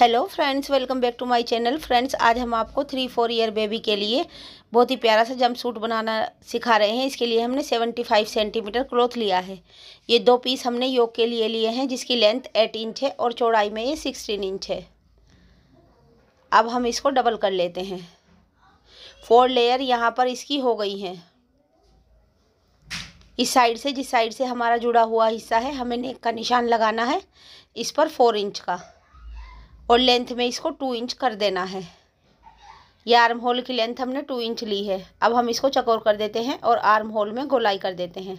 hello friends welcome back to my channel friends आज हम आपको थ्री फोर ईयर बेबी के लिए बहुत ही प्यारा सा जम सूट बनाना सिखा रहे हैं इसके लिए हमने सेवेंटी फाइव सेंटीमीटर क्लॉथ लिया है ये दो पीस हमने योग के लिए लिए हैं जिसकी लेंथ एट इंच है और चौड़ाई में ये सिक्सटीन इंच है अब हम इसको डबल कर लेते हैं फोर लेयर यहाँ पर इसकी हो गई हैं इस साइड से जिस साइड से हमारा जुड़ा हुआ हिस्सा है हमें नेक का निशान लगाना है इस पर फोर इंच का और लेंथ में इसको टू इंच कर देना है ये आर्म होल की लेंथ हमने टू इंच ली है अब हम इसको चकोर कर देते हैं और आर्म होल में गोलाई कर देते हैं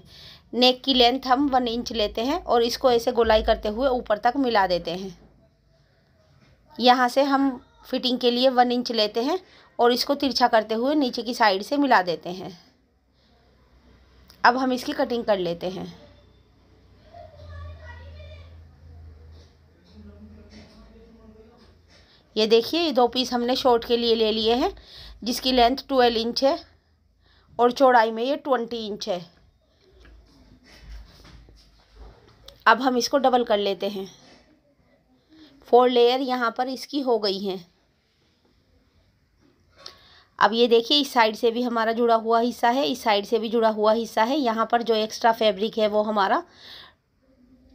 नेक की लेंथ हम वन इंच लेते हैं और इसको ऐसे गोलाई करते हुए ऊपर तक मिला देते हैं यहाँ से हम फिटिंग के लिए वन इंच लेते हैं और इसको तिरछा करते हुए नीचे की साइड से मिला देते हैं अब हम इसकी कटिंग कर लेते हैं ये देखिए ये दो पीस हमने शॉर्ट के लिए ले लिए हैं जिसकी लेंथ ट्वेल्व इंच है और चौड़ाई में ये ट्वेंटी इंच है अब हम इसको डबल कर लेते हैं फोर लेयर यहाँ पर इसकी हो गई है अब ये देखिए इस साइड से भी हमारा जुड़ा हुआ हिस्सा है इस साइड से भी जुड़ा हुआ हिस्सा है यहाँ पर जो एक्स्ट्रा फैब्रिक है वो हमारा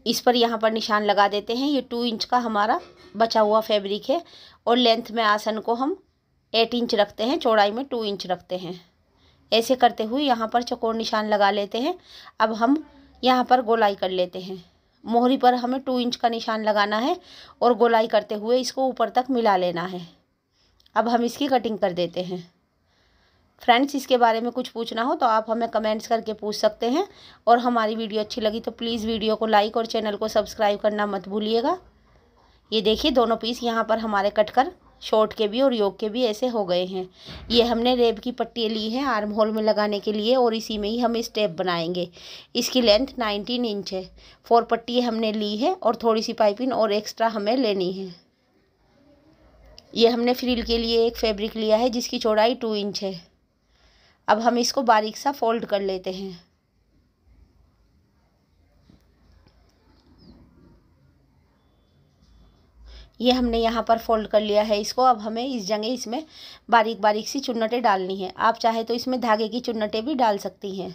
इस पर यहाँ पर निशान लगा देते हैं ये टू इंच का हमारा बचा हुआ फैब्रिक है और लेंथ में आसन को हम एट इंच रखते हैं चौड़ाई में टू इंच रखते हैं ऐसे करते हुए यहाँ पर चकोर निशान लगा लेते हैं अब हम यहाँ पर गोलाई कर लेते हैं मोहरी पर हमें टू इंच का निशान लगाना है और गोलाई करते हुए इसको ऊपर तक मिला लेना है अब हम इसकी कटिंग कर देते हैं फ्रेंड्स इसके बारे में कुछ पूछना हो तो आप हमें कमेंट्स करके पूछ सकते हैं और हमारी वीडियो अच्छी लगी तो प्लीज़ वीडियो को लाइक और चैनल को सब्सक्राइब करना मत भूलिएगा ये देखिए दोनों पीस यहाँ पर हमारे कट कर शॉर्ट के भी और योग के भी ऐसे हो गए हैं ये हमने रेब की पट्टी ली है आर्म होल में लगाने के लिए और इसी में ही हम स्टेप बनाएंगे इसकी लेंथ नाइनटीन इंच है फोर पट्टी हमने ली है और थोड़ी सी पाइपिंग और एक्स्ट्रा हमें लेनी है ये हमने फ्रिल के लिए एक फैब्रिक लिया है जिसकी चौड़ाई टू इंच है अब हम इसको बारीक सा फोल्ड कर लेते हैं ये हमने यहाँ पर फोल्ड कर लिया है इसको अब हमें इस जगह इसमें बारीक बारीक सी चुन्नटें डालनी है आप चाहे तो इसमें धागे की चुन्नटें भी डाल सकती हैं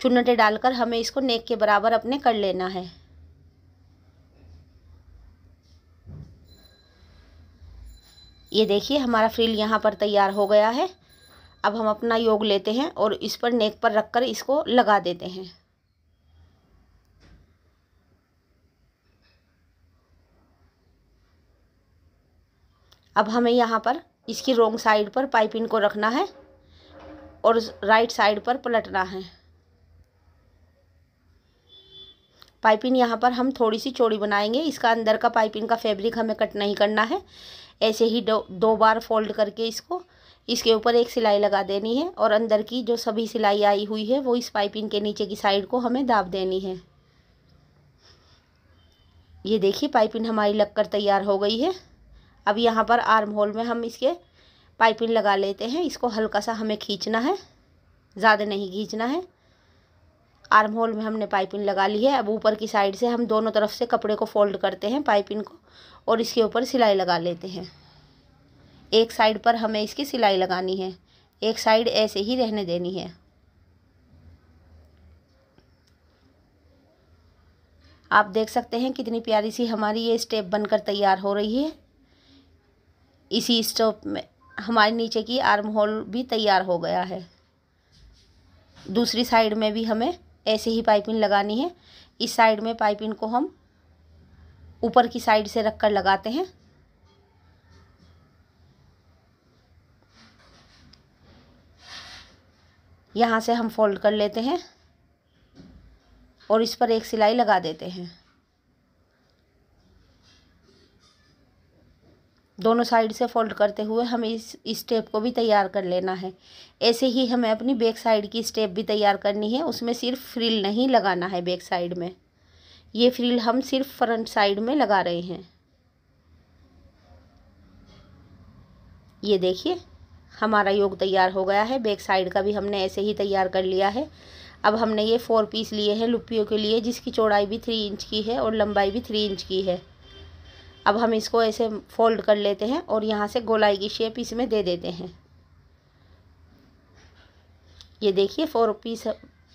चुन्नटें डालकर हमें इसको नेक के बराबर अपने कर लेना है ये देखिए हमारा फ्रिल यहाँ पर तैयार हो गया है अब हम अपना योग लेते हैं और इस पर नेक पर रखकर इसको लगा देते हैं अब हमें यहाँ पर इसकी रोंग साइड पर पाइपिंग को रखना है और राइट साइड पर पलटना है पाइपिंग यहाँ पर हम थोड़ी सी चौड़ी बनाएंगे इसका अंदर का पाइपिंग का फैब्रिक हमें कट नहीं करना है ऐसे ही दो दो बार फोल्ड करके इसको इसके ऊपर एक सिलाई लगा देनी है और अंदर की जो सभी सिलाई आई हुई है वो इस पाइपिंग के नीचे की साइड को हमें दाब देनी है ये देखिए पाइपिंग हमारी लगकर तैयार हो गई है अब यहाँ पर आर्म होल में हम इसके पाइपिंग लगा लेते हैं इसको हल्का सा हमें खींचना है ज़्यादा नहीं खींचना है आर्म होल में हमने पाइपिंग लगा ली है अब ऊपर की साइड से हम दोनों तरफ से कपड़े को फोल्ड करते हैं पाइपिंग को और इसके ऊपर सिलाई लगा लेते हैं एक साइड पर हमें इसकी सिलाई लगानी है एक साइड ऐसे ही रहने देनी है आप देख सकते हैं कितनी प्यारी सी हमारी ये स्टेप बनकर तैयार हो रही है इसी स्टोव में हमारे नीचे की आर्म होल भी तैयार हो गया है दूसरी साइड में भी हमें ऐसे ही पाइपिंग लगानी है इस साइड में पाइपिंग को हम ऊपर की साइड से रख कर लगाते हैं यहाँ से हम फोल्ड कर लेते हैं और इस पर एक सिलाई लगा देते हैं दोनों साइड से फोल्ड करते हुए हमें इस स्टेप को भी तैयार कर लेना है ऐसे ही हमें अपनी बैक साइड की स्टेप भी तैयार करनी है उसमें सिर्फ फ्रिल नहीं लगाना है बैक साइड में ये फ्रिल हम सिर्फ फ्रंट साइड में लगा रहे हैं ये देखिए हमारा योग तैयार हो गया है बैक साइड का भी हमने ऐसे ही तैयार कर लिया है अब हमने ये फोर पीस लिए हैं लुपियों के लिए जिसकी चौड़ाई भी थ्री इंच की है और लंबाई भी थ्री इंच की है अब हम इसको ऐसे फोल्ड कर लेते हैं और यहाँ से गोलाई की शेप इसमें दे देते हैं ये देखिए फोर पीस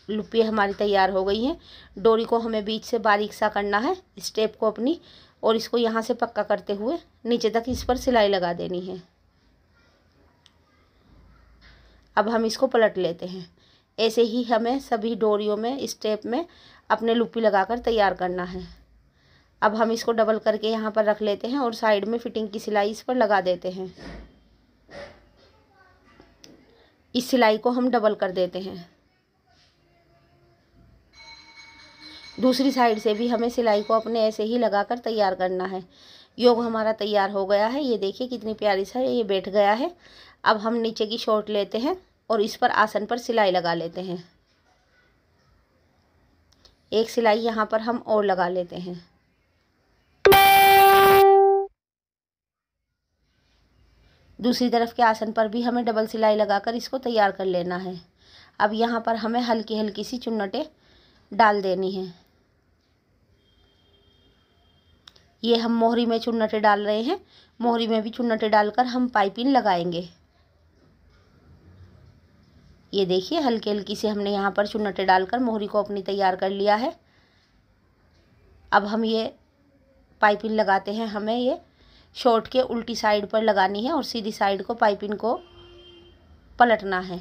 लुपी हमारी तैयार हो गई है डोरी को हमें बीच से बारीक सा करना है स्टेप को अपनी और इसको यहाँ से पक्का करते हुए नीचे तक इस पर सिलाई लगा देनी है अब हम इसको पलट लेते हैं ऐसे ही हमें सभी डोरियों में स्टेप में अपने लुपी लगाकर तैयार करना है अब हम इसको डबल करके यहाँ पर रख लेते हैं और साइड में फिटिंग की सिलाई इस पर लगा देते हैं इस सिलाई को हम डबल कर देते हैं दूसरी साइड से भी हमें सिलाई को अपने ऐसे ही लगा कर तैयार करना है योग हमारा तैयार हो गया है ये देखिए कितनी प्यारी सा ये बैठ गया है अब हम नीचे की शॉर्ट लेते हैं और इस पर आसन पर सिलाई लगा लेते हैं एक सिलाई यहाँ पर हम और लगा लेते हैं दूसरी तरफ के आसन पर भी हमें डबल सिलाई लगाकर इसको तैयार कर लेना है अब यहाँ पर हमें हल्की हल्की सी चुन्नटें डाल देनी है ये हम मोहरी में चुन्नटें डाल रहे हैं मोहरी में भी चुन्नटें डालकर हम पाइपिंग लगाएंगे ये देखिए हल्की हल्की से हमने यहाँ पर चुन्नटें डालकर मोहरी को अपनी तैयार कर लिया है अब हम ये पाइपिंग लगाते हैं हमें ये शॉर्ट के उल्टी साइड पर लगानी है और सीधी साइड को पाइपिंग को पलटना है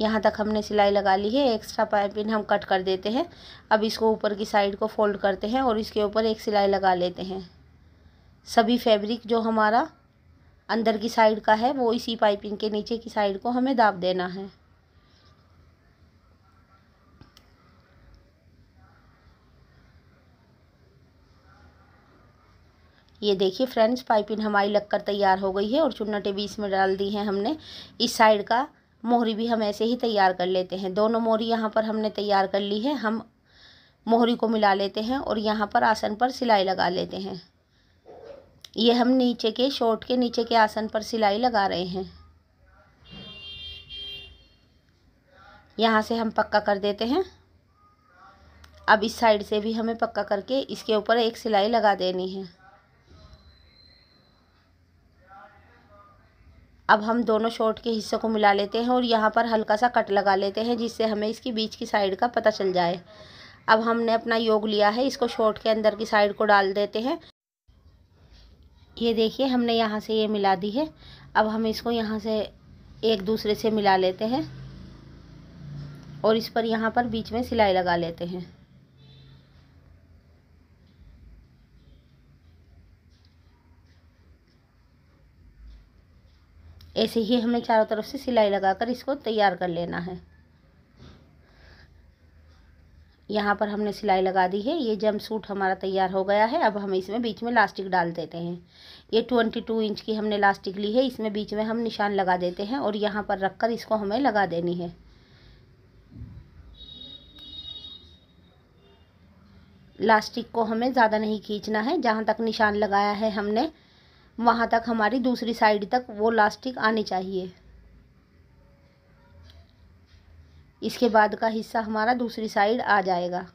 यहाँ तक हमने सिलाई लगा ली है एक्स्ट्रा पाइपिंग हम कट कर देते हैं अब इसको ऊपर की साइड को फोल्ड करते हैं और इसके ऊपर एक सिलाई लगा लेते हैं सभी फैब्रिक जो हमारा अंदर की साइड का है वो इसी पाइपिंग के नीचे की साइड को हमें दाब देना है ये देखिए फ्रेंड्स पाइपिंग हमारी लगकर तैयार हो गई है और चुन्नटे भी इसमें डाल दी हैं हमने इस साइड का मोहरी भी हम ऐसे ही तैयार कर लेते हैं दोनों मोहरी यहाँ पर हमने तैयार कर ली है हम मोहरी को मिला लेते हैं और यहाँ पर आसन पर सिलाई लगा लेते हैं ये हम नीचे के शॉर्ट के नीचे के आसन पर सिलाई लगा रहे हैं यहाँ से हम पक्का कर देते हैं अब इस साइड से भी हमें पक्का करके इसके ऊपर एक सिलाई लगा देनी है अब हम दोनों शॉर्ट के हिस्सों को मिला लेते हैं और यहाँ पर हल्का सा कट लगा लेते हैं जिससे हमें इसकी बीच की साइड का पता चल जाए अब हमने अपना योग लिया है इसको शॉर्ट के अंदर की साइड को डाल देते हैं ये देखिए हमने यहाँ से ये मिला दी है अब हम इसको यहाँ से एक दूसरे से मिला लेते हैं और इस पर यहाँ पर बीच में सिलाई लगा लेते हैं ऐसे ही हमें चारों तरफ से सिलाई लगाकर इसको तैयार कर लेना है यहाँ पर हमने सिलाई लगा दी है ये जम सूट हमारा तैयार हो गया है अब हम इसमें बीच में लास्टिक डाल देते हैं ये ट्वेंटी टू इंच की हमने लास्टिक ली है इसमें बीच में हम निशान लगा देते हैं और यहाँ पर रखकर इसको हमें लगा देनी है लास्टिक को हमें ज़्यादा नहीं खींचना है जहाँ तक निशान लगाया है हमने वहाँ तक हमारी दूसरी साइड तक वो लास्टिक आनी चाहिए इसके बाद का हिस्सा हमारा दूसरी साइड आ जाएगा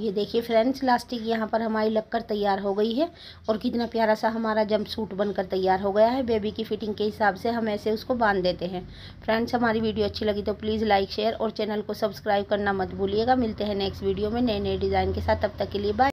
ये देखिए फ्रेंड्स इलास्टिक यहाँ पर हमारी लगकर तैयार हो गई है और कितना प्यारा सा हमारा जंप सूट बनकर तैयार हो गया है बेबी की फिटिंग के हिसाब से हम ऐसे उसको बांध देते हैं फ्रेंड्स हमारी वीडियो अच्छी लगी तो प्लीज़ लाइक शेयर और चैनल को सब्सक्राइब करना मत भूलिएगा मिलते हैं नेक्स्ट वीडियो में नए नए डिज़ाइन के साथ तब तक के लिए बाय